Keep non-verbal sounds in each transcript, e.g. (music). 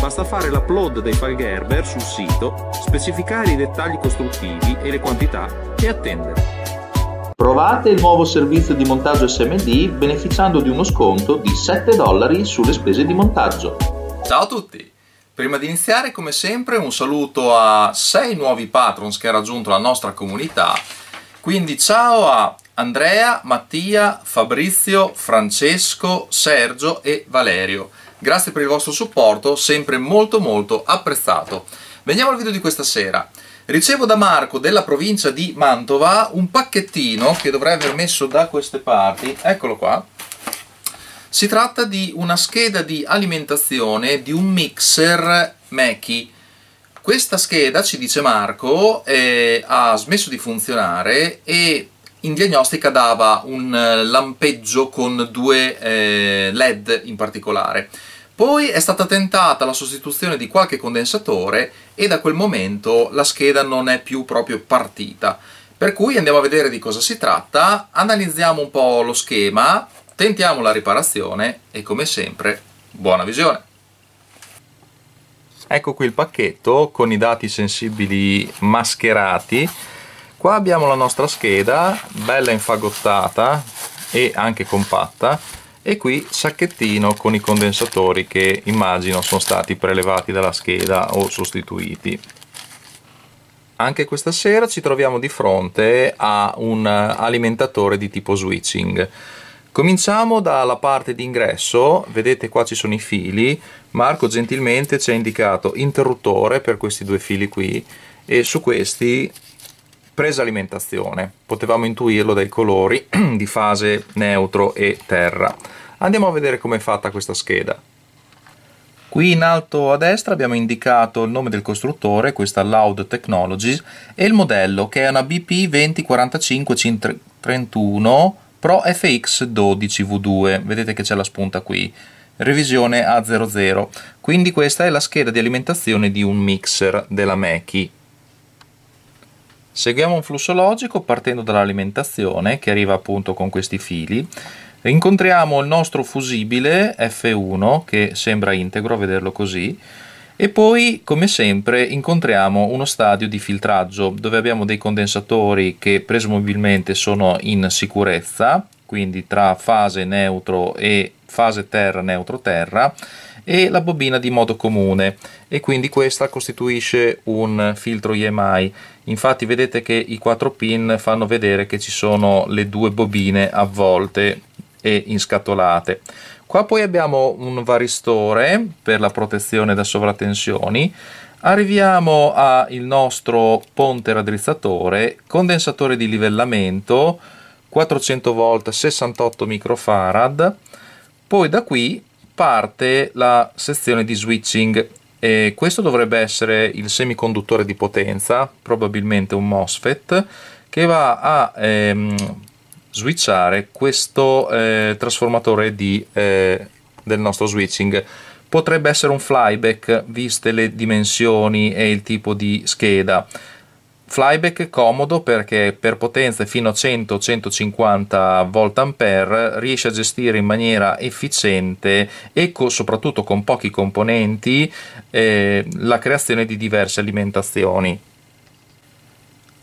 basta fare l'upload dei file Gerber sul sito, specificare i dettagli costruttivi e le quantità e attendere. Provate il nuovo servizio di montaggio SMD beneficiando di uno sconto di 7 dollari sulle spese di montaggio. Ciao a tutti! Prima di iniziare, come sempre, un saluto a 6 nuovi patrons che ha raggiunto la nostra comunità. Quindi ciao a Andrea, Mattia, Fabrizio, Francesco, Sergio e Valerio. Grazie per il vostro supporto, sempre molto molto apprezzato. Veniamo al video di questa sera. Ricevo da Marco della provincia di Mantova un pacchettino che dovrei aver messo da queste parti, eccolo qua. Si tratta di una scheda di alimentazione di un mixer Mackie. Questa scheda, ci dice Marco, eh, ha smesso di funzionare e in diagnostica dava un eh, lampeggio con due eh, LED in particolare. Poi è stata tentata la sostituzione di qualche condensatore e da quel momento la scheda non è più proprio partita. Per cui andiamo a vedere di cosa si tratta, analizziamo un po' lo schema, tentiamo la riparazione e come sempre buona visione! Ecco qui il pacchetto con i dati sensibili mascherati qua abbiamo la nostra scheda bella infagottata e anche compatta e qui sacchettino con i condensatori che immagino sono stati prelevati dalla scheda o sostituiti anche questa sera ci troviamo di fronte a un alimentatore di tipo switching cominciamo dalla parte di ingresso vedete qua ci sono i fili Marco gentilmente ci ha indicato interruttore per questi due fili qui e su questi presa alimentazione, potevamo intuirlo dai colori (clears throat) di fase neutro e terra. Andiamo a vedere com'è fatta questa scheda. Qui in alto a destra abbiamo indicato il nome del costruttore, questa Loud Technologies, e il modello che è una BP 2045-31 Pro FX 12 V2, vedete che c'è la spunta qui, revisione A00. Quindi questa è la scheda di alimentazione di un mixer della Mackie. Seguiamo un flusso logico partendo dall'alimentazione che arriva appunto con questi fili. Incontriamo il nostro fusibile F1 che sembra integro a vederlo così e poi come sempre incontriamo uno stadio di filtraggio dove abbiamo dei condensatori che presumibilmente sono in sicurezza quindi tra fase neutro e fase terra neutro terra e la bobina di modo comune e quindi questa costituisce un filtro IMI infatti vedete che i quattro pin fanno vedere che ci sono le due bobine avvolte e inscatolate qua poi abbiamo un varistore per la protezione da sovratensioni arriviamo al nostro ponte raddrizzatore condensatore di livellamento 400 volt 68 microfarad poi da qui parte la sezione di switching e questo dovrebbe essere il semiconduttore di potenza, probabilmente un MOSFET, che va a ehm, switchare questo eh, trasformatore di, eh, del nostro switching. Potrebbe essere un flyback, viste le dimensioni e il tipo di scheda. Flyback comodo perché per potenze fino a 100-150 volt riesce a gestire in maniera efficiente e co- soprattutto con pochi componenti eh, la creazione di diverse alimentazioni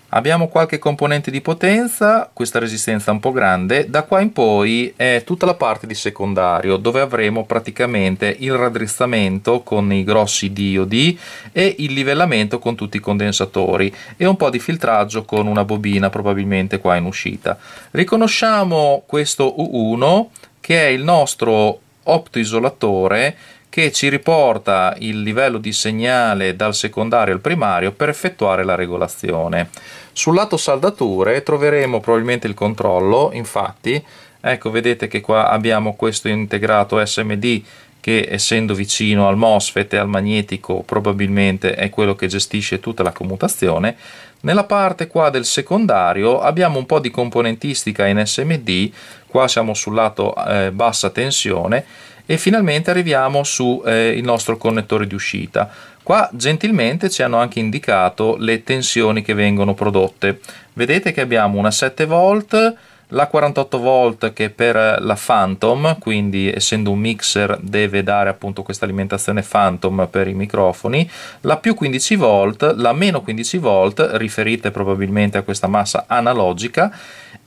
Abbiamo qualche componente di potenza, questa resistenza è un po' grande, da qua in poi è tutta la parte di secondario dove avremo praticamente il raddrizzamento con i grossi diodi e il livellamento con tutti i condensatori e un po' di filtraggio con una bobina probabilmente qua in uscita. Riconosciamo questo U1 che è il nostro optoisolatore isolatore che ci riporta il livello di segnale dal secondario al primario per effettuare la regolazione. Sul lato saldature troveremo probabilmente il controllo, infatti ecco vedete che qua abbiamo questo integrato SMD che essendo vicino al MOSFET e al magnetico probabilmente è quello che gestisce tutta la commutazione. Nella parte qua del secondario abbiamo un po' di componentistica in SMD, qua siamo sul lato eh, bassa tensione e finalmente arriviamo sul eh, nostro connettore di uscita. Qua gentilmente ci hanno anche indicato le tensioni che vengono prodotte. Vedete che abbiamo una 7V, la 48V che per la Phantom, quindi essendo un mixer deve dare appunto questa alimentazione Phantom per i microfoni, la più 15V, la meno 15V riferite probabilmente a questa massa analogica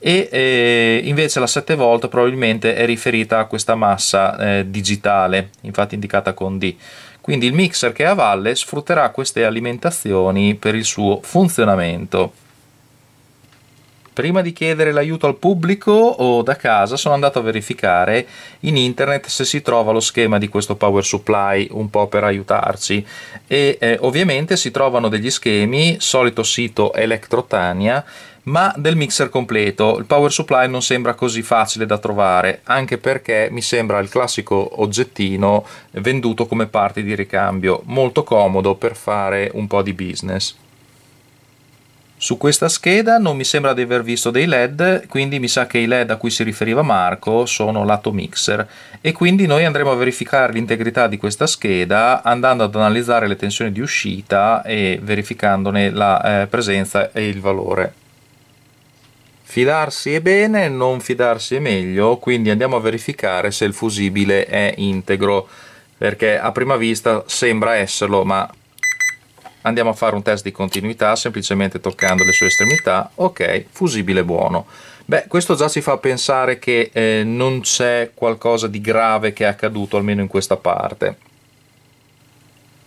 e eh, invece la 7 volt probabilmente è riferita a questa massa eh, digitale, infatti indicata con D. Quindi il mixer che è a valle sfrutterà queste alimentazioni per il suo funzionamento. Prima di chiedere l'aiuto al pubblico o da casa sono andato a verificare in internet se si trova lo schema di questo power supply un po' per aiutarci e eh, ovviamente si trovano degli schemi, solito sito Electrotania ma del mixer completo il power supply non sembra così facile da trovare anche perché mi sembra il classico oggettino venduto come parte di ricambio molto comodo per fare un po' di business su questa scheda non mi sembra di aver visto dei led quindi mi sa che i led a cui si riferiva Marco sono lato mixer e quindi noi andremo a verificare l'integrità di questa scheda andando ad analizzare le tensioni di uscita e verificandone la eh, presenza e il valore fidarsi è bene, non fidarsi è meglio, quindi andiamo a verificare se il fusibile è integro, perché a prima vista sembra esserlo, ma andiamo a fare un test di continuità semplicemente toccando le sue estremità, ok, fusibile buono. Beh, questo già ci fa pensare che eh, non c'è qualcosa di grave che è accaduto, almeno in questa parte.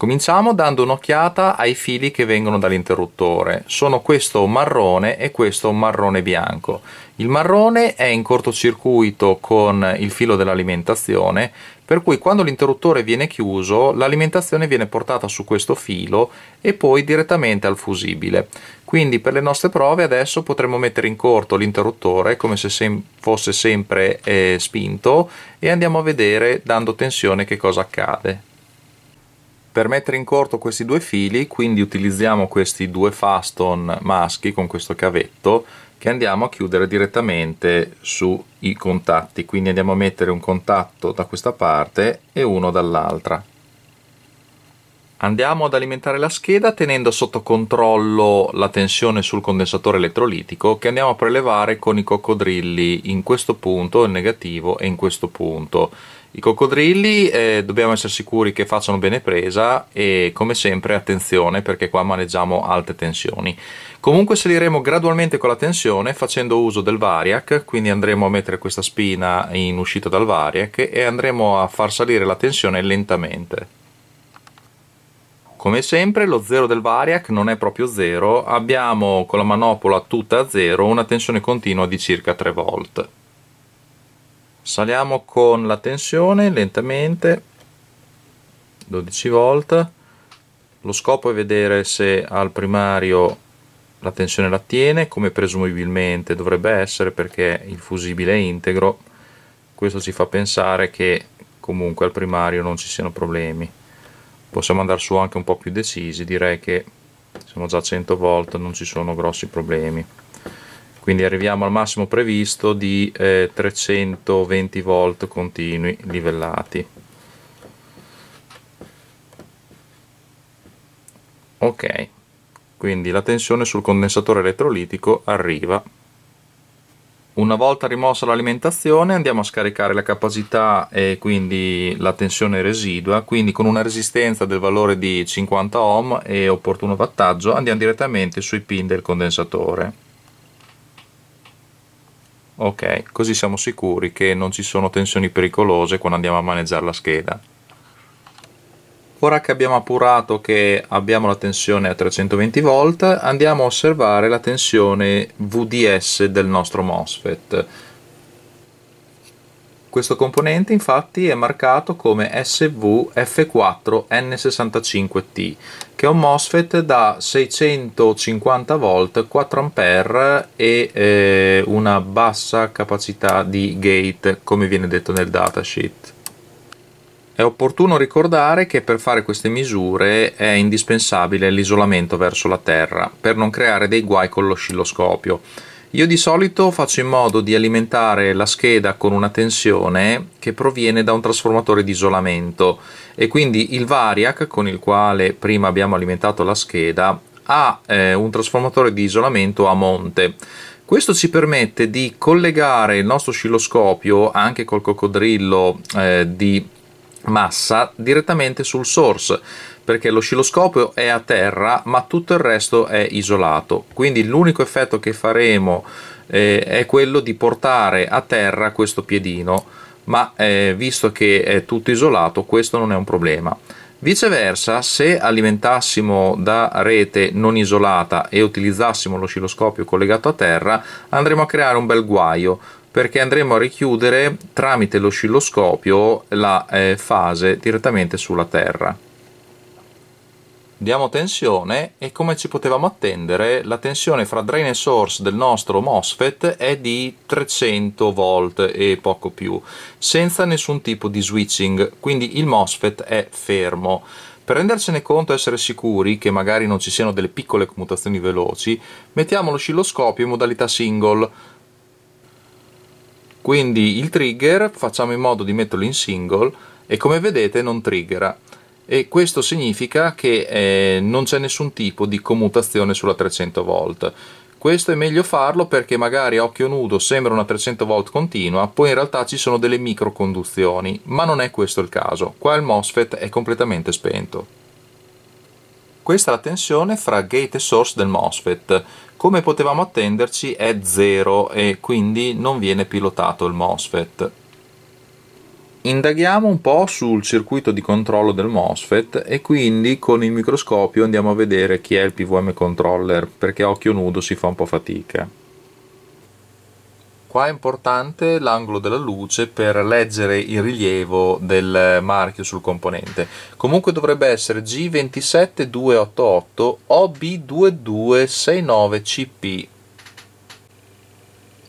Cominciamo dando un'occhiata ai fili che vengono dall'interruttore. Sono questo marrone e questo marrone bianco. Il marrone è in cortocircuito con il filo dell'alimentazione, per cui quando l'interruttore viene chiuso l'alimentazione viene portata su questo filo e poi direttamente al fusibile. Quindi per le nostre prove adesso potremo mettere in corto l'interruttore come se sem fosse sempre eh, spinto e andiamo a vedere dando tensione che cosa accade. Per mettere in corto questi due fili quindi utilizziamo questi due faston maschi con questo cavetto che andiamo a chiudere direttamente sui contatti, quindi andiamo a mettere un contatto da questa parte e uno dall'altra. Andiamo ad alimentare la scheda tenendo sotto controllo la tensione sul condensatore elettrolitico che andiamo a prelevare con i coccodrilli in questo punto, il negativo, e in questo punto i coccodrilli eh, dobbiamo essere sicuri che facciano bene presa e come sempre attenzione perché qua maneggiamo alte tensioni comunque saliremo gradualmente con la tensione facendo uso del variac quindi andremo a mettere questa spina in uscita dal variac e andremo a far salire la tensione lentamente come sempre lo zero del Variac non è proprio zero abbiamo con la manopola tutta a zero una tensione continua di circa 3 volt saliamo con la tensione lentamente 12 volt lo scopo è vedere se al primario la tensione la tiene come presumibilmente dovrebbe essere perché il fusibile è integro questo ci fa pensare che comunque al primario non ci siano problemi possiamo andare su anche un po' più decisi direi che siamo già a 100 volt non ci sono grossi problemi quindi arriviamo al massimo previsto di eh, 320 volt continui livellati ok quindi la tensione sul condensatore elettrolitico arriva una volta rimossa l'alimentazione andiamo a scaricare la capacità e quindi la tensione residua, quindi con una resistenza del valore di 50 ohm e opportuno wattaggio andiamo direttamente sui pin del condensatore. Ok, così siamo sicuri che non ci sono tensioni pericolose quando andiamo a maneggiare la scheda. Ora che abbiamo appurato che abbiamo la tensione a 320 V, andiamo a osservare la tensione VDS del nostro MOSFET. Questo componente infatti è marcato come SVF4N65T, che è un MOSFET da 650 volt, 4A e eh, una bassa capacità di gate, come viene detto nel datasheet. È opportuno ricordare che per fare queste misure è indispensabile l'isolamento verso la terra, per non creare dei guai con l'oscilloscopio. Io di solito faccio in modo di alimentare la scheda con una tensione che proviene da un trasformatore di isolamento e quindi il Variac con il quale prima abbiamo alimentato la scheda ha eh, un trasformatore di isolamento a monte. Questo ci permette di collegare il nostro oscilloscopio anche col coccodrillo eh, di massa direttamente sul source perché l'oscilloscopio è a terra ma tutto il resto è isolato quindi l'unico effetto che faremo eh, è quello di portare a terra questo piedino ma eh, visto che è tutto isolato questo non è un problema viceversa se alimentassimo da rete non isolata e utilizzassimo l'oscilloscopio collegato a terra andremo a creare un bel guaio perché andremo a richiudere tramite l'oscilloscopio la eh, fase direttamente sulla terra diamo tensione e come ci potevamo attendere la tensione fra drain e source del nostro MOSFET è di 300 volt e poco più senza nessun tipo di switching quindi il MOSFET è fermo per rendercene conto e essere sicuri che magari non ci siano delle piccole commutazioni veloci mettiamo l'oscilloscopio in modalità single quindi il trigger facciamo in modo di metterlo in single e come vedete non triggera e questo significa che eh, non c'è nessun tipo di commutazione sulla 300 volt questo è meglio farlo perché magari a occhio nudo sembra una 300 volt continua poi in realtà ci sono delle microconduzioni ma non è questo il caso qua il MOSFET è completamente spento questa è la tensione fra gate e source del MOSFET come potevamo attenderci è 0 e quindi non viene pilotato il MOSFET indaghiamo un po' sul circuito di controllo del MOSFET e quindi con il microscopio andiamo a vedere chi è il PVM controller perché a occhio nudo si fa un po' fatica. Qua è importante l'angolo della luce per leggere il rilievo del marchio sul componente. Comunque dovrebbe essere G27288 OB2269CP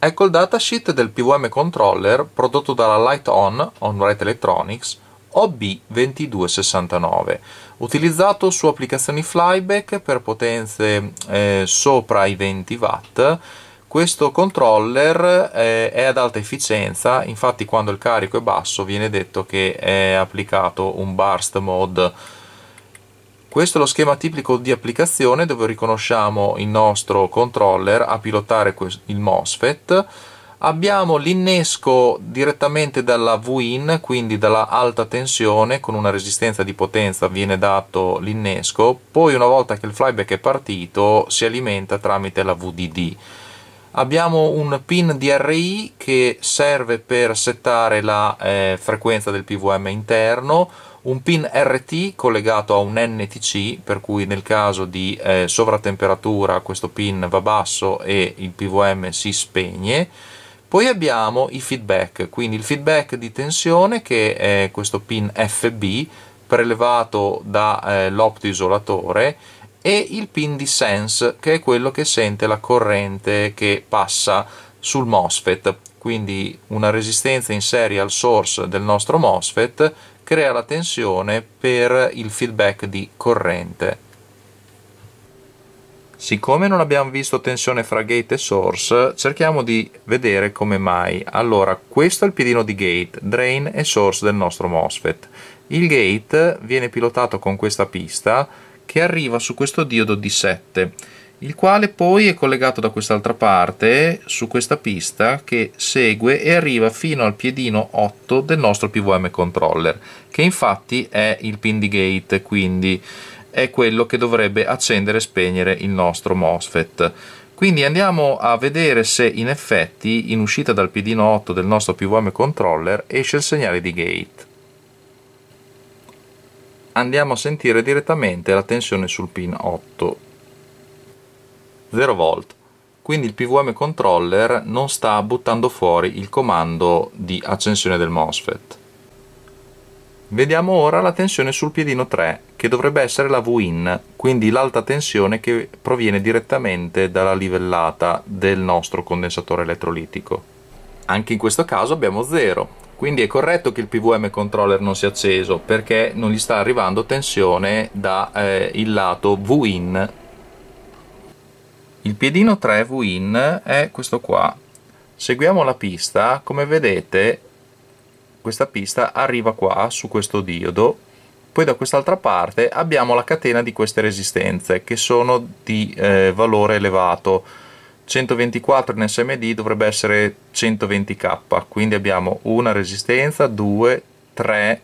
Ecco il datasheet del PWM controller prodotto dalla LightOn, On, Electronics, OB2269, utilizzato su applicazioni flyback per potenze eh, sopra i 20 watt. Questo controller eh, è ad alta efficienza, infatti quando il carico è basso viene detto che è applicato un burst mode questo è lo schema tipico di applicazione dove riconosciamo il nostro controller a pilotare il MOSFET abbiamo l'innesco direttamente dalla VIN, quindi dalla alta tensione, con una resistenza di potenza viene dato l'innesco, poi una volta che il flyback è partito si alimenta tramite la VDD. Abbiamo un pin DRI che serve per settare la eh, frequenza del PVM interno, un pin RT collegato a un NTC per cui nel caso di eh, sovratemperatura questo pin va basso e il PVM si spegne poi abbiamo i feedback quindi il feedback di tensione che è questo pin FB prelevato dall'optoisolatore eh, e il pin di sense che è quello che sente la corrente che passa sul MOSFET quindi una resistenza in serie al source del nostro MOSFET crea la tensione per il feedback di corrente. Siccome non abbiamo visto tensione fra gate e source, cerchiamo di vedere come mai. Allora, questo è il piedino di gate, drain e source del nostro MOSFET. Il gate viene pilotato con questa pista che arriva su questo diodo di 7 il quale poi è collegato da quest'altra parte su questa pista che segue e arriva fino al piedino 8 del nostro PVM controller che infatti è il pin di gate quindi è quello che dovrebbe accendere e spegnere il nostro MOSFET quindi andiamo a vedere se in effetti in uscita dal piedino 8 del nostro PVM controller esce il segnale di gate andiamo a sentire direttamente la tensione sul pin 8 0V quindi il PVM controller non sta buttando fuori il comando di accensione del MOSFET vediamo ora la tensione sul piedino 3 che dovrebbe essere la VIN quindi l'alta tensione che proviene direttamente dalla livellata del nostro condensatore elettrolitico anche in questo caso abbiamo 0 quindi è corretto che il PVM controller non sia acceso perché non gli sta arrivando tensione dal eh, lato VIN il piedino 3 V in è questo qua seguiamo la pista come vedete questa pista arriva qua su questo diodo poi da quest'altra parte abbiamo la catena di queste resistenze che sono di eh, valore elevato 124 in SMD dovrebbe essere 120k quindi abbiamo una resistenza 2 3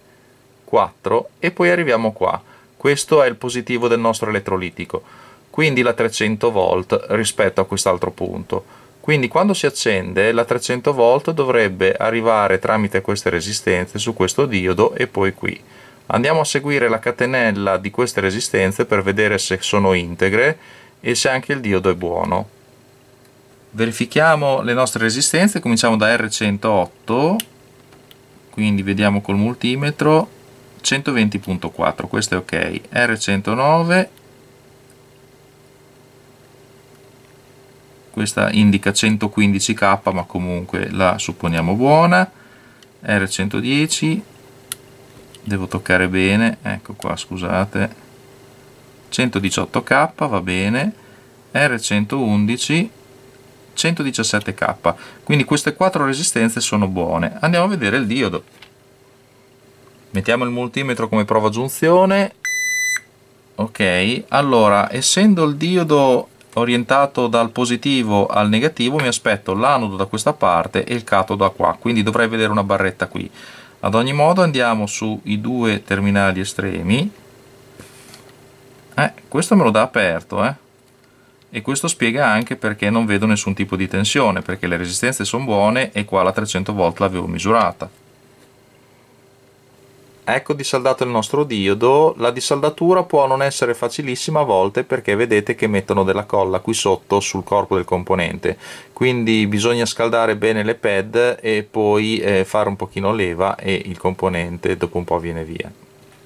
4 e poi arriviamo qua questo è il positivo del nostro elettrolitico quindi la 300 volt rispetto a quest'altro punto. Quindi quando si accende la 300 volt dovrebbe arrivare tramite queste resistenze su questo diodo e poi qui. Andiamo a seguire la catenella di queste resistenze per vedere se sono integre e se anche il diodo è buono. Verifichiamo le nostre resistenze, cominciamo da R108, quindi vediamo col multimetro 120.4, questo è ok, R109 questa indica 115k ma comunque la supponiamo buona R110 devo toccare bene ecco qua scusate 118k va bene R111 117k quindi queste quattro resistenze sono buone andiamo a vedere il diodo mettiamo il multimetro come prova giunzione ok allora essendo il diodo orientato dal positivo al negativo mi aspetto l'anodo da questa parte e il catodo da qua quindi dovrei vedere una barretta qui ad ogni modo andiamo sui due terminali estremi eh, questo me lo dà aperto eh? e questo spiega anche perché non vedo nessun tipo di tensione perché le resistenze sono buone e qua la 300 volt l'avevo misurata ecco disaldato il nostro diodo la disaldatura può non essere facilissima a volte perché vedete che mettono della colla qui sotto sul corpo del componente quindi bisogna scaldare bene le pad e poi eh, fare un pochino leva e il componente dopo un po' viene via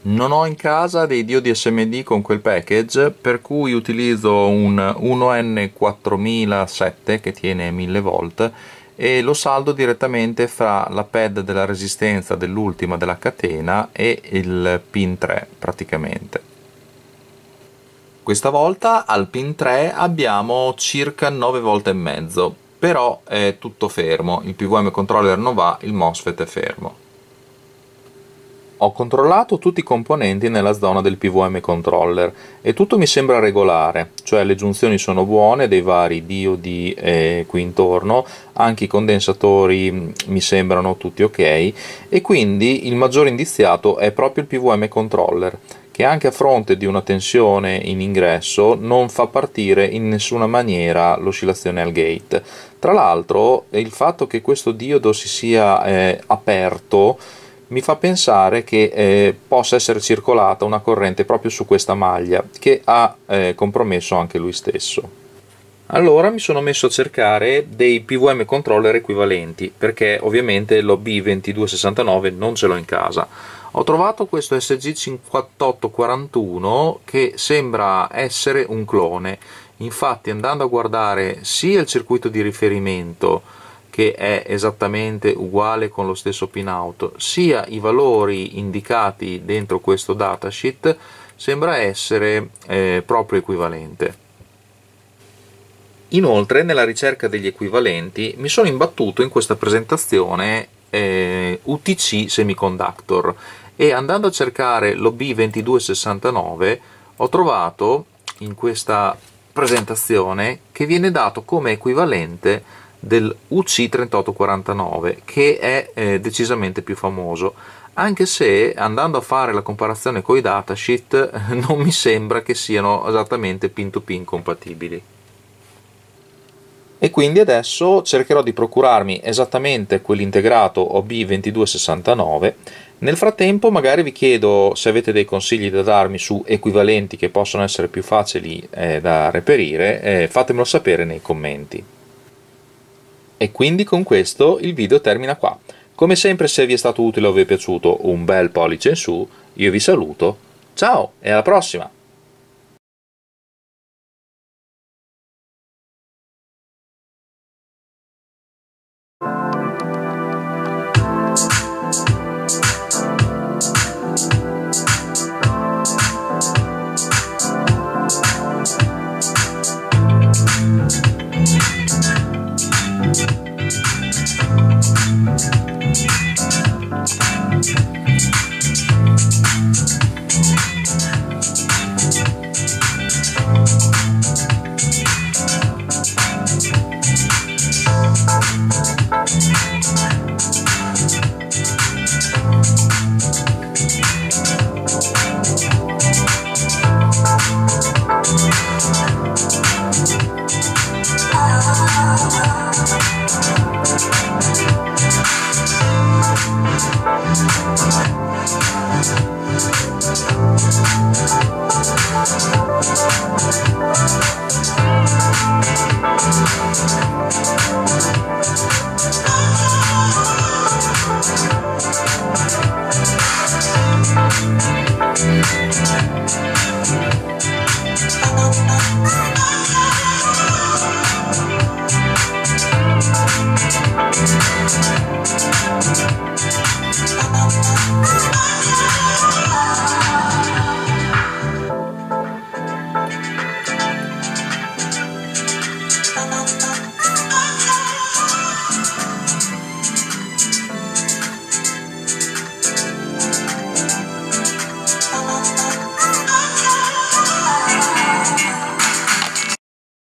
non ho in casa dei diodi SMD con quel package per cui utilizzo un 1N4007 che tiene 1000 volt e lo saldo direttamente fra la pad della resistenza dell'ultima della catena e il pin 3 praticamente. Questa volta al pin 3 abbiamo circa 9 volte e mezzo, però è tutto fermo, il PVM controller non va, il MOSFET è fermo. Ho controllato tutti i componenti nella zona del PVM controller e tutto mi sembra regolare, cioè le giunzioni sono buone dei vari diodi eh, qui intorno, anche i condensatori mm, mi sembrano tutti ok e quindi il maggiore indiziato è proprio il PVM controller che anche a fronte di una tensione in ingresso non fa partire in nessuna maniera l'oscillazione al gate. Tra l'altro il fatto che questo diodo si sia eh, aperto mi fa pensare che eh, possa essere circolata una corrente proprio su questa maglia che ha eh, compromesso anche lui stesso. Allora mi sono messo a cercare dei PVM controller equivalenti perché ovviamente lo b 2269 non ce l'ho in casa. Ho trovato questo SG5841 che sembra essere un clone, infatti andando a guardare sia il circuito di riferimento che è esattamente uguale con lo stesso pinout, sia i valori indicati dentro questo datasheet sembra essere eh, proprio equivalente. Inoltre nella ricerca degli equivalenti mi sono imbattuto in questa presentazione eh, UTC Semiconductor e andando a cercare l'OB2269 ho trovato in questa presentazione che viene dato come equivalente del UC3849 che è eh, decisamente più famoso anche se andando a fare la comparazione con i datasheet (laughs) non mi sembra che siano esattamente pin to pin compatibili e quindi adesso cercherò di procurarmi esattamente quell'integrato OB2269 nel frattempo magari vi chiedo se avete dei consigli da darmi su equivalenti che possono essere più facili eh, da reperire eh, fatemelo sapere nei commenti e quindi con questo il video termina qua. Come sempre se vi è stato utile o vi è piaciuto un bel pollice in su, io vi saluto, ciao e alla prossima!